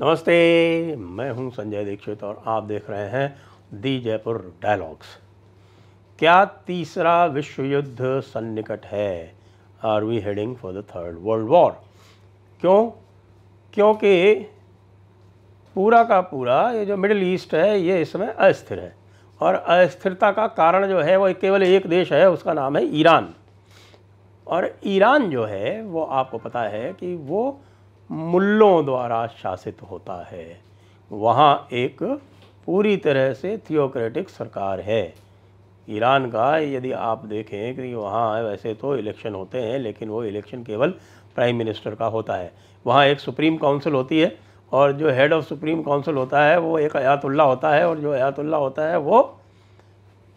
नमस्ते मैं हूं संजय दीक्षित और आप देख रहे हैं दी जयपुर डायलॉग्स क्या तीसरा विश्व युद्ध सन्निकट है are we heading for the third world war क्यों क्योंकि पूरा का पूरा ये जो मिडिल ईस्ट है ये इसमें अस्थिर है और अस्थिरता का कारण जो है वो केवल एक देश है उसका नाम है ईरान और ईरान जो है वो आपको पता है कि वो मुल्लों द्वारा शासित होता है वहाँ एक पूरी तरह से थियोक्रेटिक सरकार है ईरान का यदि आप देखें कि वहाँ वैसे तो इलेक्शन होते हैं लेकिन वो इलेक्शन केवल प्राइम मिनिस्टर का होता है वहाँ एक सुप्रीम काउंसिल होती है और जो हेड ऑफ सुप्रीम काउंसिल होता है वो एक अयातुल्ला होता है और जो अयातुल्ला होता है वो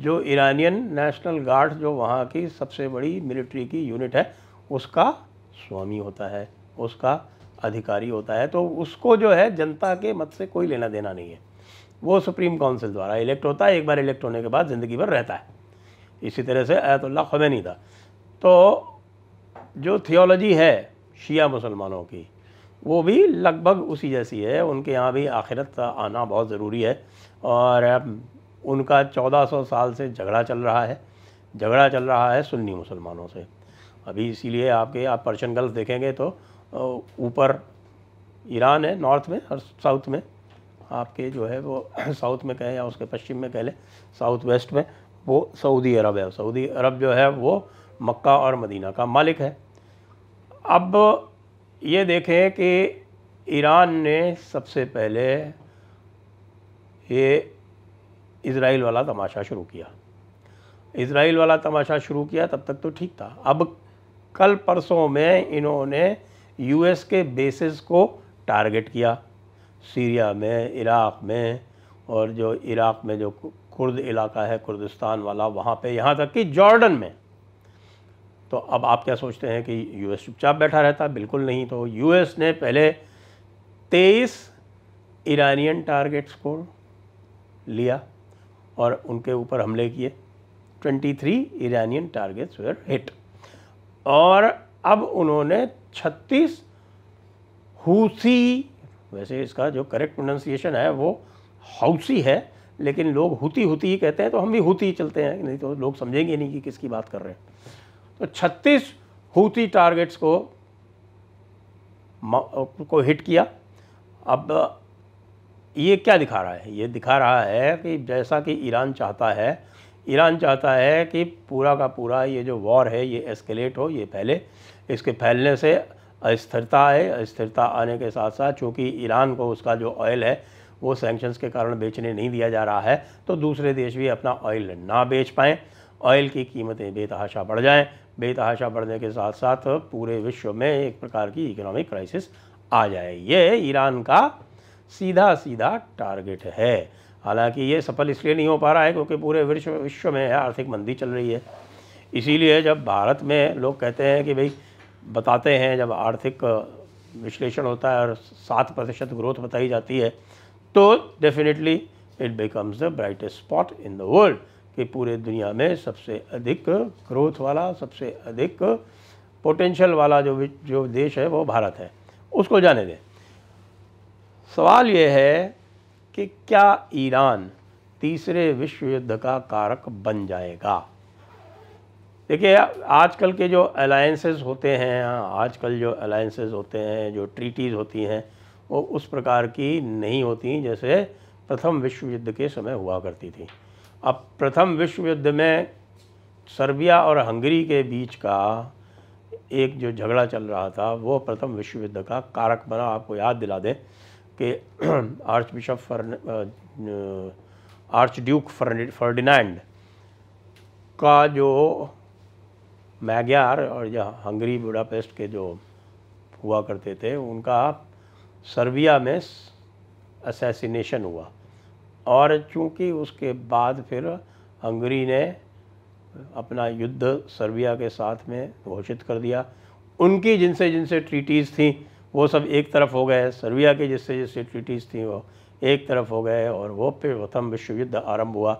जो ईरानियन नेशनल गार्ड जो वहाँ की सबसे बड़ी मिलिट्री की यूनिट है उसका स्वामी होता है उसका अधिकारी होता है तो उसको जो है जनता के मत से कोई लेना देना नहीं है वो सुप्रीम काउंसिल द्वारा इलेक्ट होता है एक बार इलेक्ट होने के बाद ज़िंदगी भर रहता है इसी तरह से आयतुल्ला नहीं था तो जो थियोलॉजी है शिया मुसलमानों की वो भी लगभग उसी जैसी है उनके यहाँ भी आखिरत आना बहुत ज़रूरी है और उनका 1400 साल से झगड़ा चल रहा है झगड़ा चल रहा है सुन्नी मुसलमानों से अभी इसीलिए आपके आप पर्शन गल्फ देखेंगे तो ऊपर ईरान है नॉर्थ में और साउथ में आपके जो है वो साउथ में कहें या उसके पश्चिम में कह लें साउथ वेस्ट में वो सऊदी अरब है सऊदी अरब जो है वो मक्का और मदीना का मालिक है अब ये देखें कि ईरान ने सबसे पहले ये इसराइल वाला तमाशा शुरू किया इसराइल वाला तमाशा शुरू किया तब तक तो ठीक था अब कल परसों में इन्होंने यूएस के बेसिस को टारगेट किया सीरिया में इराक़ में और जो इराक़ में जो कुर्द इलाका है कुर्दिस्तान वाला वहाँ पे यहाँ तक कि जॉर्डन में तो अब आप क्या सोचते हैं कि यूएस चुपचाप बैठा रहता बिल्कुल नहीं तो यूएस ने पहले तेईस ईरानियन टारगेट्स को लिया और उनके ऊपर हमले किए 23 ईरानियन टारगेट्स वेयर हिट और अब उन्होंने 36 हुसी वैसे इसका जो करेक्ट प्रोनाउंसिएशन है वो हाउसी है लेकिन लोग हुती हुती ही कहते हैं तो हम भी हुती ही चलते हैं नहीं तो लोग समझेंगे नहीं कि किसकी बात कर रहे हैं तो 36 हुती टारगेट्स को को हिट किया अब ये क्या दिखा रहा है ये दिखा रहा है कि जैसा कि ईरान चाहता है ईरान चाहता है कि पूरा का पूरा ये जो वॉर है ये एस्केलेट हो ये फैले इसके फैलने से अस्थिरता है अस्थिरता आने के साथ साथ चूँकि ईरान को उसका जो ऑयल है वो सेंक्शंस के कारण बेचने नहीं दिया जा रहा है तो दूसरे देश भी अपना ऑयल ना बेच पाएँ ऑयल की कीमतें बेतहाशा बढ़ जाएँ बेतहाशा बढ़ने के साथ साथ पूरे विश्व में एक प्रकार की इकोनॉमिक क्राइसिस आ जाए ये ईरान का सीधा सीधा टारगेट है हालांकि ये सफल इसलिए नहीं हो पा रहा है क्योंकि पूरे विश्व विश्व में आर्थिक मंदी चल रही है इसीलिए जब भारत में लोग कहते हैं कि भाई बताते हैं जब आर्थिक विश्लेषण होता है और सात प्रतिशत ग्रोथ बताई जाती है तो definitely it becomes the brightest spot in the world कि पूरे दुनिया में सबसे अधिक ग्रोथ वाला सबसे अधिक पोटेंशियल वाला जो जो देश है वो भारत है उसको जाने दें सवाल ये है कि क्या ईरान तीसरे विश्व युद्ध का कारक बन जाएगा देखिए आजकल के जो अलायंसेस होते हैं आजकल जो अलायंसेस होते हैं जो ट्रीटीज़ होती हैं वो उस प्रकार की नहीं होती जैसे प्रथम विश्व युद्ध के समय हुआ करती थी अब प्रथम विश्व युद्ध में सर्बिया और हंगरी के बीच का एक जो झगड़ा चल रहा था वो प्रथम विश्व युद्ध का कारक बना आपको याद दिला दें के आर्च बिशप फर आर्च ड्यूक फर्डिनैंड का जो मैग्यार और जहाँ हंगरी बुडापेस्ट के जो हुआ करते थे उनका सर्बिया में असैसिनेशन हुआ और चूंकि उसके बाद फिर हंगरी ने अपना युद्ध सर्बिया के साथ में घोषित कर दिया उनकी जिनसे जिनसे ट्रीटीज़ थी वो सब एक तरफ हो गए सर्बिया के जिससे जिससे ट्रीटीज़ थी वो एक तरफ हो गए और वो फिर प्रथम विश्व युद्ध आरंभ हुआ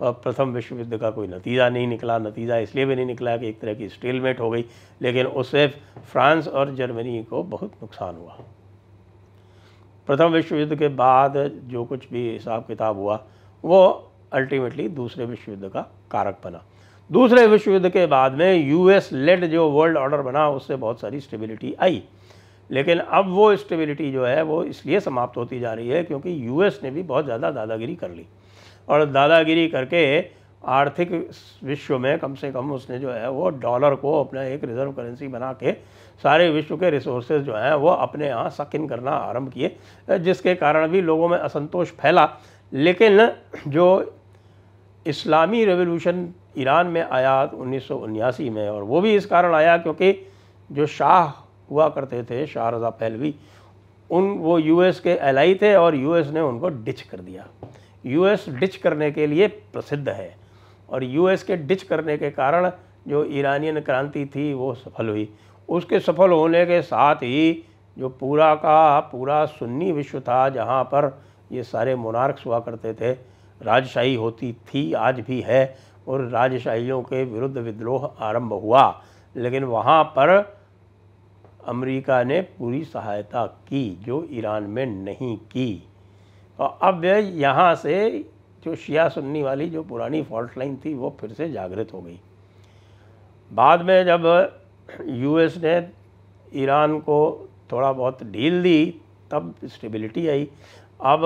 और प्रथम विश्व युद्ध का कोई नतीजा नहीं निकला नतीजा इसलिए भी नहीं निकला कि एक तरह की स्टेलमेट हो गई लेकिन उससे फ्रांस और जर्मनी को बहुत नुकसान हुआ प्रथम विश्व युद्ध के बाद जो कुछ भी हिसाब किताब हुआ वो अल्टीमेटली दूसरे विश्व युद्ध का कारक बना दूसरे विश्व युद्ध के बाद में यूएस लेड जो वर्ल्ड ऑर्डर बना उससे बहुत सारी स्टेबिलिटी आई लेकिन अब वो स्टेबिलिटी जो है वो इसलिए समाप्त होती जा रही है क्योंकि यूएस ने भी बहुत ज़्यादा दादागिरी कर ली और दादागिरी करके आर्थिक विश्व में कम से कम उसने जो है वो डॉलर को अपना एक रिज़र्व करेंसी बना के सारे विश्व के रिसोर्सेज जो हैं वो अपने यहाँ सकिन करना आरंभ किए जिसके कारण भी लोगों में असंतोष फैला लेकिन जो इस्लामी रेवोल्यूशन ईरान में आया उन्नीस में और वो भी इस कारण आया क्योंकि जो शाह हुआ करते थे शाहरजा पहलवी उन वो यूएस के एलाई थे और यूएस ने उनको डिच कर दिया यूएस डिच करने के लिए प्रसिद्ध है और यूएस के डिच करने के कारण जो ईरानियन क्रांति थी वो सफल हुई उसके सफल होने के साथ ही जो पूरा का पूरा सुन्नी विश्व था जहाँ पर ये सारे मोनार्क्स हुआ करते थे राजशाही होती थी आज भी है और राजशाहियों के विरुद्ध विद्रोह आरंभ हुआ लेकिन वहाँ पर अमेरिका ने पूरी सहायता की जो ईरान में नहीं की और तो अब यहाँ से जो शिया सुन्नी वाली जो पुरानी फॉल्ट लाइन थी वो फिर से जागृत हो गई बाद में जब यूएस ने ईरान को थोड़ा बहुत ढील दी तब स्टेबिलिटी आई अब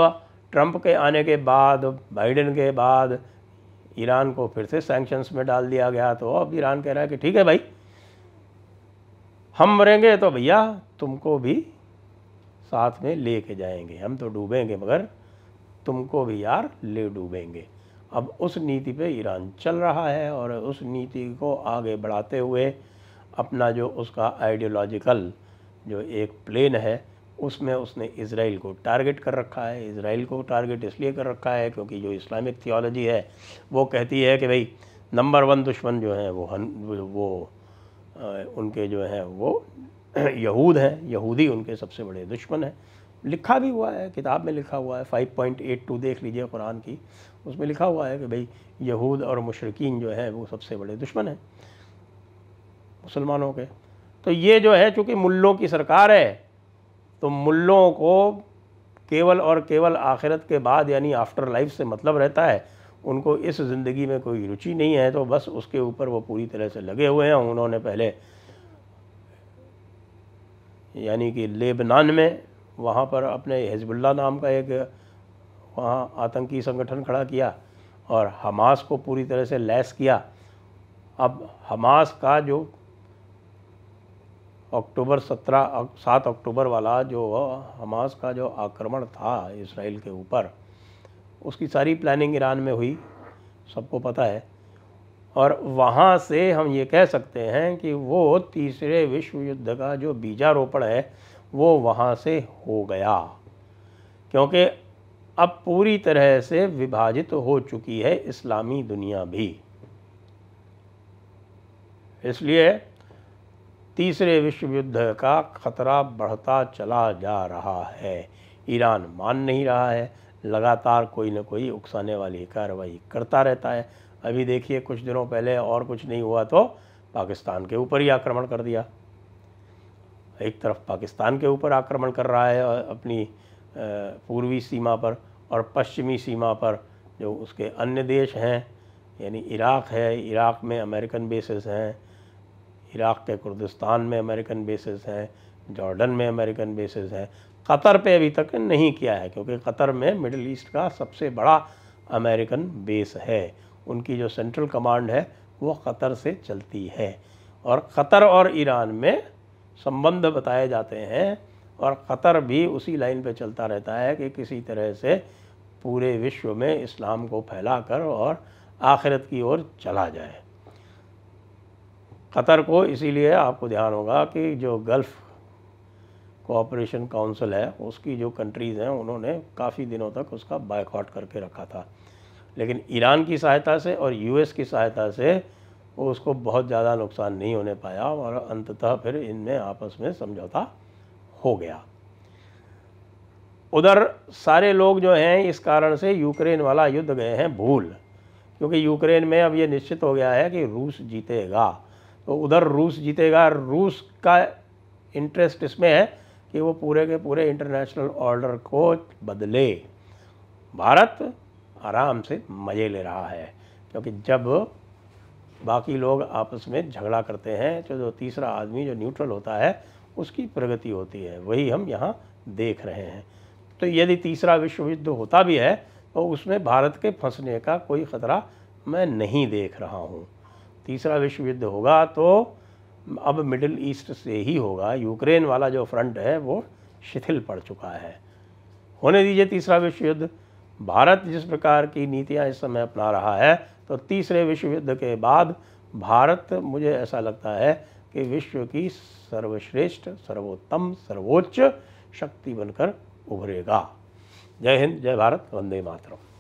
ट्रंप के आने के बाद बाइडेन के बाद ईरान को फिर से सैंक्शंस में डाल दिया गया तो अब ईरान कह रहा है कि ठीक है भाई हम मरेंगे तो भैया तुमको भी साथ में ले के जाएंगे हम तो डूबेंगे मगर तुमको भी यार ले डूबेंगे अब उस नीति पे ईरान चल रहा है और उस नीति को आगे बढ़ाते हुए अपना जो उसका आइडियोलॉजिकल जो एक प्लेन है उसमें उसने इसराइल को टारगेट कर रखा है इसराइल को टारगेट इसलिए कर रखा है क्योंकि जो इस्लामिक थियोलॉजी है वो कहती है कि भाई नंबर वन दुश्मन जो है वो हन वो उनके जो हैं वो यहूद हैं यहूदी उनके सबसे बड़े दुश्मन हैं लिखा भी हुआ है किताब में लिखा हुआ है फाइव पॉइंट एट टू देख लीजिए कुरान की उसमें लिखा हुआ है कि भाई यहूद और मशरकिन जो है वो सबसे बड़े दुश्मन हैं मुसलमानों के तो ये जो है चूँकि मुल्लों की सरकार है तो मुल्लों को केवल और केवल आखिरत के बाद यानी आफ्टर लाइफ से मतलब रहता है उनको इस ज़िंदगी में कोई रुचि नहीं है तो बस उसके ऊपर वो पूरी तरह से लगे हुए हैं उन्होंने पहले यानी कि लेबनान में वहाँ पर अपने हिजबुल्ला नाम का एक वहाँ आतंकी संगठन खड़ा किया और हमास को पूरी तरह से लैस किया अब हमास का जो अक्टूबर सत्रह सात अक्टूबर वाला जो हमास का जो आक्रमण था इसराइल के ऊपर उसकी सारी प्लानिंग ईरान में हुई सबको पता है और वहाँ से हम ये कह सकते हैं कि वो तीसरे विश्व युद्ध का जो बीजारोपण है वो वहाँ से हो गया क्योंकि अब पूरी तरह से विभाजित हो चुकी है इस्लामी दुनिया भी इसलिए तीसरे विश्व युद्ध का खतरा बढ़ता चला जा रहा है ईरान मान नहीं रहा है लगातार कोई ना कोई उकसाने वाली कार्रवाई करता रहता है अभी देखिए कुछ दिनों पहले और कुछ नहीं हुआ तो पाकिस्तान के ऊपर ही आक्रमण कर दिया एक तरफ पाकिस्तान के ऊपर आक्रमण कर रहा है अपनी पूर्वी सीमा पर और पश्चिमी सीमा पर जो उसके अन्य देश हैं यानी इराक़ है इराक़ में अमेरिकन बेसिस हैं इराक़ के कुर्दिस्तान में अमेरिकन बेसिस हैं जॉर्डन में अमेरिकन बेसिस हैं कतर पे अभी तक नहीं किया है क्योंकि कतर में मिडिल ईस्ट का सबसे बड़ा अमेरिकन बेस है उनकी जो सेंट्रल कमांड है वो कतर से चलती है और कतर और ईरान में संबंध बताए जाते हैं और कतर भी उसी लाइन पे चलता रहता है कि किसी तरह से पूरे विश्व में इस्लाम को फैलाकर और आखिरत की ओर चला जाए कतर को इसीलिए आपको ध्यान होगा कि जो गल्फ़ कोऑपरेशन काउंसिल है उसकी जो कंट्रीज़ हैं उन्होंने काफ़ी दिनों तक उसका बाइकआउट करके रखा था लेकिन ईरान की सहायता से और यूएस की सहायता से उसको बहुत ज़्यादा नुकसान नहीं होने पाया और अंततः फिर इनमें आपस में समझौता हो गया उधर सारे लोग जो हैं इस कारण से यूक्रेन वाला युद्ध गए हैं भूल क्योंकि यूक्रेन में अब ये निश्चित हो गया है कि रूस जीतेगा तो उधर रूस जीतेगा रूस का इंटरेस्ट इसमें है कि वो पूरे के पूरे इंटरनेशनल ऑर्डर को बदले भारत आराम से मज़े ले रहा है क्योंकि जब बाकी लोग आपस में झगड़ा करते हैं तो जो तीसरा आदमी जो न्यूट्रल होता है उसकी प्रगति होती है वही हम यहाँ देख रहे हैं तो यदि तीसरा विश्व युद्ध होता भी है तो उसमें भारत के फंसने का कोई ख़तरा मैं नहीं देख रहा हूँ तीसरा विश्व युद्ध होगा तो अब मिडिल ईस्ट से ही होगा यूक्रेन वाला जो फ्रंट है वो शिथिल पड़ चुका है होने दीजिए तीसरा विश्व युद्ध भारत जिस प्रकार की नीतियाँ इस समय अपना रहा है तो तीसरे विश्व युद्ध के बाद भारत मुझे ऐसा लगता है कि विश्व की सर्वश्रेष्ठ सर्वोत्तम सर्वोच्च शक्ति बनकर उभरेगा जय हिंद जय भारत वंदे मातरम